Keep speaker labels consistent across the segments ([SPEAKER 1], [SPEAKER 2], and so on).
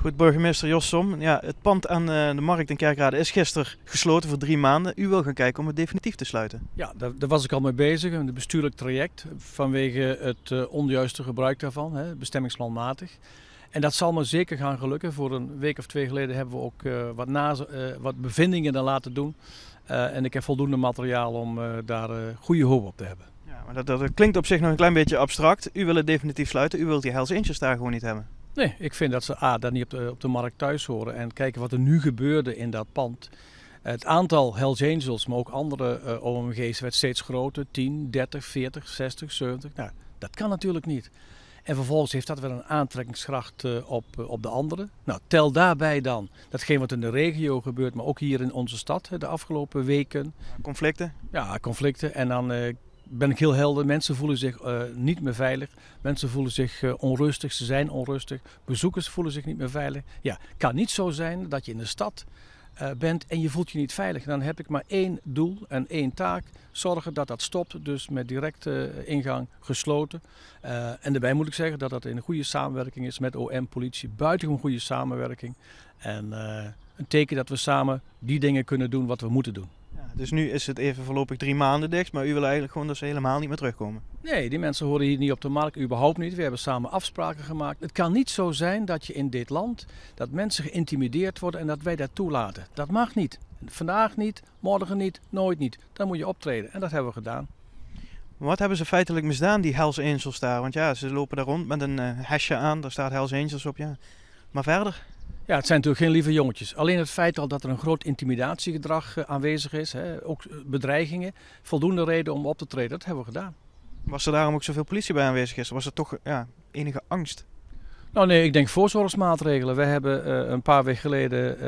[SPEAKER 1] Goed, burgemeester Jossom. Ja, het pand aan eh, de markt in Kerkrade is gisteren gesloten voor drie maanden. U wil gaan kijken om het definitief te sluiten.
[SPEAKER 2] Ja, daar, daar was ik al mee bezig. Een bestuurlijk traject vanwege het eh, onjuiste gebruik daarvan, hè, bestemmingsplanmatig. En dat zal me zeker gaan gelukken. Voor een week of twee geleden hebben we ook eh, wat, wat bevindingen daar laten doen. en ik heb voldoende materiaal om daar goede hoop op te hebben. Ja, maar dat, dat, klinkt op
[SPEAKER 1] zich nog een klein beetje abstract. U wil het definitief sluiten, u wilt die Hells daar gewoon niet hebben.
[SPEAKER 2] Nee, ik vind dat ze A, daar niet op de, op de markt thuis horen. En kijken wat er nu gebeurde in dat pand. Het aantal Hells Angels, maar ook andere eh, OMG's, werd steeds groter. 10, 30, 40, 60, 70. Nou, dat kan natuurlijk niet. En vervolgens heeft dat wel een aantrekkingskracht eh, op, eh, op de anderen. Nou, tel daarbij dan datgene wat in de regio gebeurt, maar ook hier in onze stad de afgelopen weken. Conflicten? Ja, conflicten. En dan ben ik heel helder. Mensen voelen zich eh, niet meer veilig. Mensen voelen zich eh, onrustig. Ze zijn onrustig. Bezoekers voelen zich niet meer veilig. Ja, het kan niet zo zijn dat je in de stad eh, bent en je voelt je niet veilig. Dan heb ik maar één doel en één taak. Zorgen dat dat stopt. Dus met directe ingang gesloten. en daarbij moet ik zeggen dat dat in een goede samenwerking is met OM, politie. Buitengewoon goede samenwerking. En een teken dat we samen die dingen kunnen doen wat we moeten doen dus nu is het even voorlopig drie maanden dicht, maar u wil eigenlijk gewoon dat ze helemaal niet meer terugkomen. Nee, die mensen horen hier niet op de markt, überhaupt niet. We hebben samen afspraken gemaakt. Het kan niet zo zijn dat je in dit land, dat mensen geïntimideerd worden en dat wij dat toelaten. Dat mag niet. Vandaag niet, morgen niet, nooit niet. Dan moet je optreden en dat hebben we gedaan. Wat hebben ze feitelijk misdaan,
[SPEAKER 1] die Hells Angels daar? Want ja, ze lopen daar rond met een eh, hesje aan, daar staat Hells Angels op, ja.
[SPEAKER 2] Maar verder? Ja, het zijn natuurlijk geen lieve jongetjes. Alleen het feit al dat er een groot intimidatiegedrag eh, aanwezig is, hè, ook eh, bedreigingen, voldoende reden om op te treden, dat hebben we gedaan. Was er daarom ook zoveel politie bij aanwezig is? Was er toch ja, enige angst? Nou nee, ik denk voorzorgsmaatregelen. We hebben eh, een paar weken geleden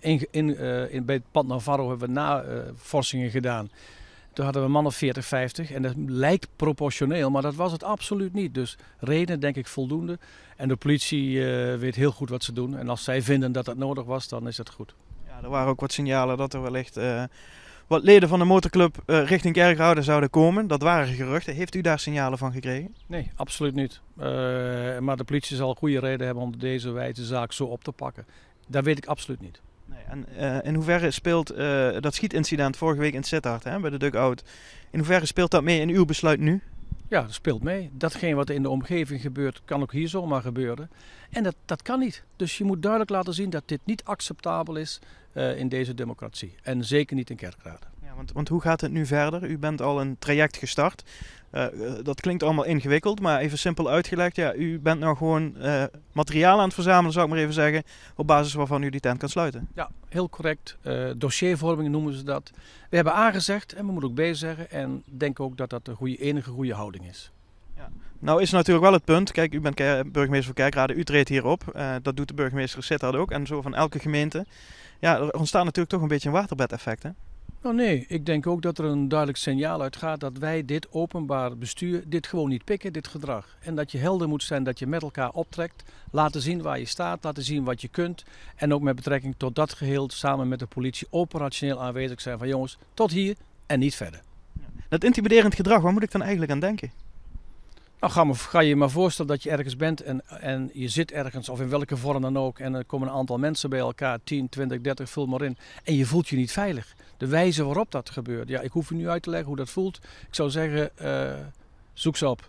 [SPEAKER 2] in, in, in, bij het pad Navarro hebben we navorsingen gedaan. Toen hadden we man of 40, 50. En dat lijkt proportioneel, maar dat was het absoluut niet. Dus reden denk ik voldoende. En de politie eh, weet heel goed wat ze doen. En als zij vinden dat dat nodig was, dan is dat goed.
[SPEAKER 1] Ja, er waren ook wat signalen dat er wellicht uh, wat leden van de motorclub eh, richting Kerkhouder zouden komen. Dat waren geruchten. Heeft u daar signalen
[SPEAKER 2] van gekregen? Nee, absoluut niet. maar de politie zal goede reden hebben om deze wijze zaak zo op te pakken. Dat weet ik absoluut niet. En eh, in hoeverre speelt eh, dat
[SPEAKER 1] schietincident vorige week in Sittard hè, bij de dugout, in hoeverre speelt dat mee in uw besluit nu? Ja, dat
[SPEAKER 2] speelt mee. Datgene wat in de omgeving gebeurt, kan ook hier zomaar gebeuren. En dat, dat kan niet. Dus je moet duidelijk laten zien dat dit niet acceptabel is eh, in deze democratie. En zeker niet in kerkraden.
[SPEAKER 1] Ja, want, want hoe gaat het nu verder? U bent al een traject gestart. Eh, eh, dat klinkt allemaal ingewikkeld, maar even simpel uitgelegd. Ja, u bent nou gewoon eh, materiaal aan het verzamelen, zou ik
[SPEAKER 2] maar even zeggen, op basis waarvan u die tent kan sluiten. Ja, heel correct. Uh, dossiervorming noemen ze dat. We hebben aangezegd en we moeten ook B zeggen. En denk ook dat dat de goede, enige goede houding is.
[SPEAKER 1] Ja. Nou is natuurlijk wel het punt, kijk, u bent burgemeester van Kerkrade, u treedt hierop. dat doet de burgemeester Sittard ook en zo van elke gemeente. Ja, er ontstaat natuurlijk toch een beetje een waterbedeffect, hè?
[SPEAKER 2] Nou nee, ik denk ook dat er een duidelijk signaal uitgaat dat wij dit openbaar bestuur, dit gewoon niet pikken, dit gedrag. En dat je helder moet zijn dat je met elkaar optrekt, laten zien waar je staat, laten zien wat je kunt. En ook met betrekking tot dat geheel samen met de politie operationeel aanwezig zijn van jongens, tot hier en niet verder. Dat intimiderend gedrag, waar moet ik dan eigenlijk aan denken? Nou, ga, je ga je maar voorstellen dat je ergens bent en, en je zit ergens, of in welke vorm dan ook, en er komen een aantal mensen bij elkaar, 10, 20, 30, vul maar in, en je voelt je niet veilig de wijze waarop dat gebeurt. Ja, ik hoef u nu uit te leggen hoe dat voelt. Ik zou zeggen, eh, zoek ze
[SPEAKER 1] op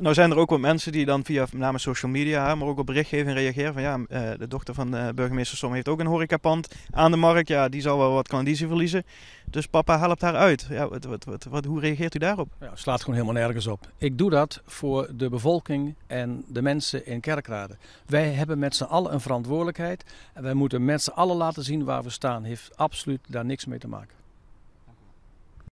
[SPEAKER 1] nou zijn er ook wel mensen die dan via met name social media, maar ook op berichtgeving reageren van ja, eh, de dochter van eh, burgemeester Som heeft ook een horecapand aan de markt. Ja, die zal wel wat klandizie
[SPEAKER 2] verliezen. Dus papa helpt haar uit. Ja, wat, wat, wat, hoe reageert u daarop? Ja, slaat gewoon helemaal nergens op. Ik doe dat voor de bevolking en de mensen in Kerkrade. Wij hebben met z'n allen een verantwoordelijkheid. En wij moeten met z'n allen laten zien waar we staan. Heeft absoluut daar niks mee te maken.